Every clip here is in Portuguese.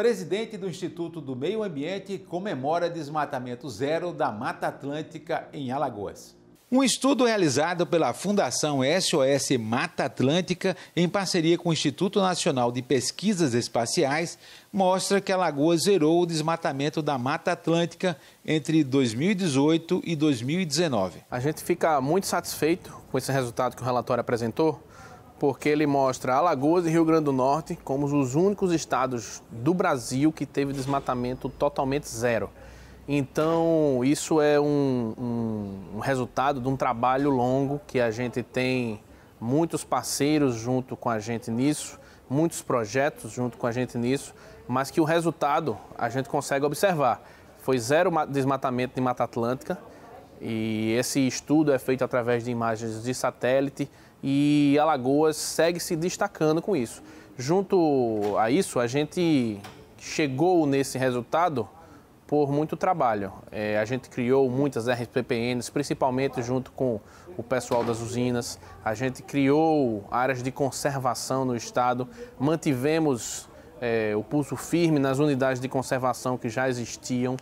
Presidente do Instituto do Meio Ambiente comemora desmatamento zero da Mata Atlântica em Alagoas. Um estudo realizado pela Fundação SOS Mata Atlântica, em parceria com o Instituto Nacional de Pesquisas Espaciais, mostra que Alagoas zerou o desmatamento da Mata Atlântica entre 2018 e 2019. A gente fica muito satisfeito com esse resultado que o relatório apresentou, porque ele mostra Alagoas e Rio Grande do Norte como os únicos estados do Brasil que teve desmatamento totalmente zero. Então, isso é um, um, um resultado de um trabalho longo que a gente tem muitos parceiros junto com a gente nisso, muitos projetos junto com a gente nisso, mas que o resultado a gente consegue observar. Foi zero desmatamento de Mata Atlântica, e esse estudo é feito através de imagens de satélite e Alagoas segue se destacando com isso. Junto a isso, a gente chegou nesse resultado por muito trabalho. É, a gente criou muitas RPPNs, principalmente junto com o pessoal das usinas. A gente criou áreas de conservação no estado, mantivemos é, o pulso firme nas unidades de conservação que já existiam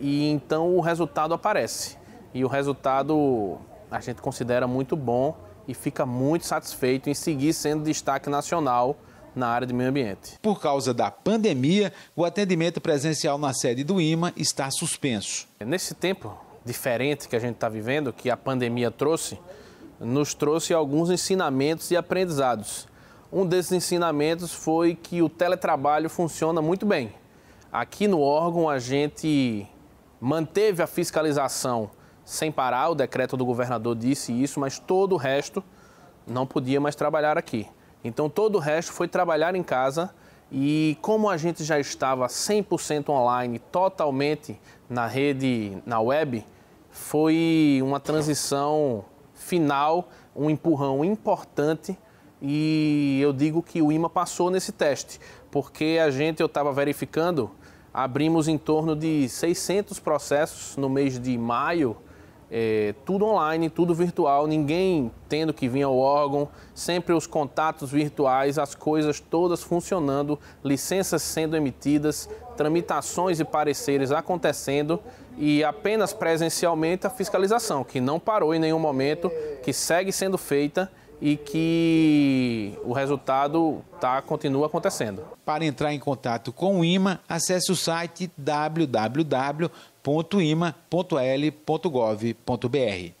e então o resultado aparece e o resultado a gente considera muito bom e fica muito satisfeito em seguir sendo destaque nacional na área de meio ambiente. Por causa da pandemia, o atendimento presencial na sede do IMA está suspenso. Nesse tempo diferente que a gente está vivendo, que a pandemia trouxe, nos trouxe alguns ensinamentos e aprendizados. Um desses ensinamentos foi que o teletrabalho funciona muito bem. Aqui no órgão, a gente manteve a fiscalização sem parar, o decreto do governador disse isso, mas todo o resto não podia mais trabalhar aqui. Então, todo o resto foi trabalhar em casa e como a gente já estava 100% online, totalmente na rede, na web, foi uma transição final, um empurrão importante e eu digo que o IMA passou nesse teste, porque a gente, eu estava verificando, abrimos em torno de 600 processos no mês de maio é, tudo online, tudo virtual, ninguém tendo que vir ao órgão, sempre os contatos virtuais, as coisas todas funcionando, licenças sendo emitidas, tramitações e pareceres acontecendo e apenas presencialmente a fiscalização, que não parou em nenhum momento, que segue sendo feita e que o resultado tá, continua acontecendo. Para entrar em contato com o IMA, acesse o site www.ima.l.gov.br.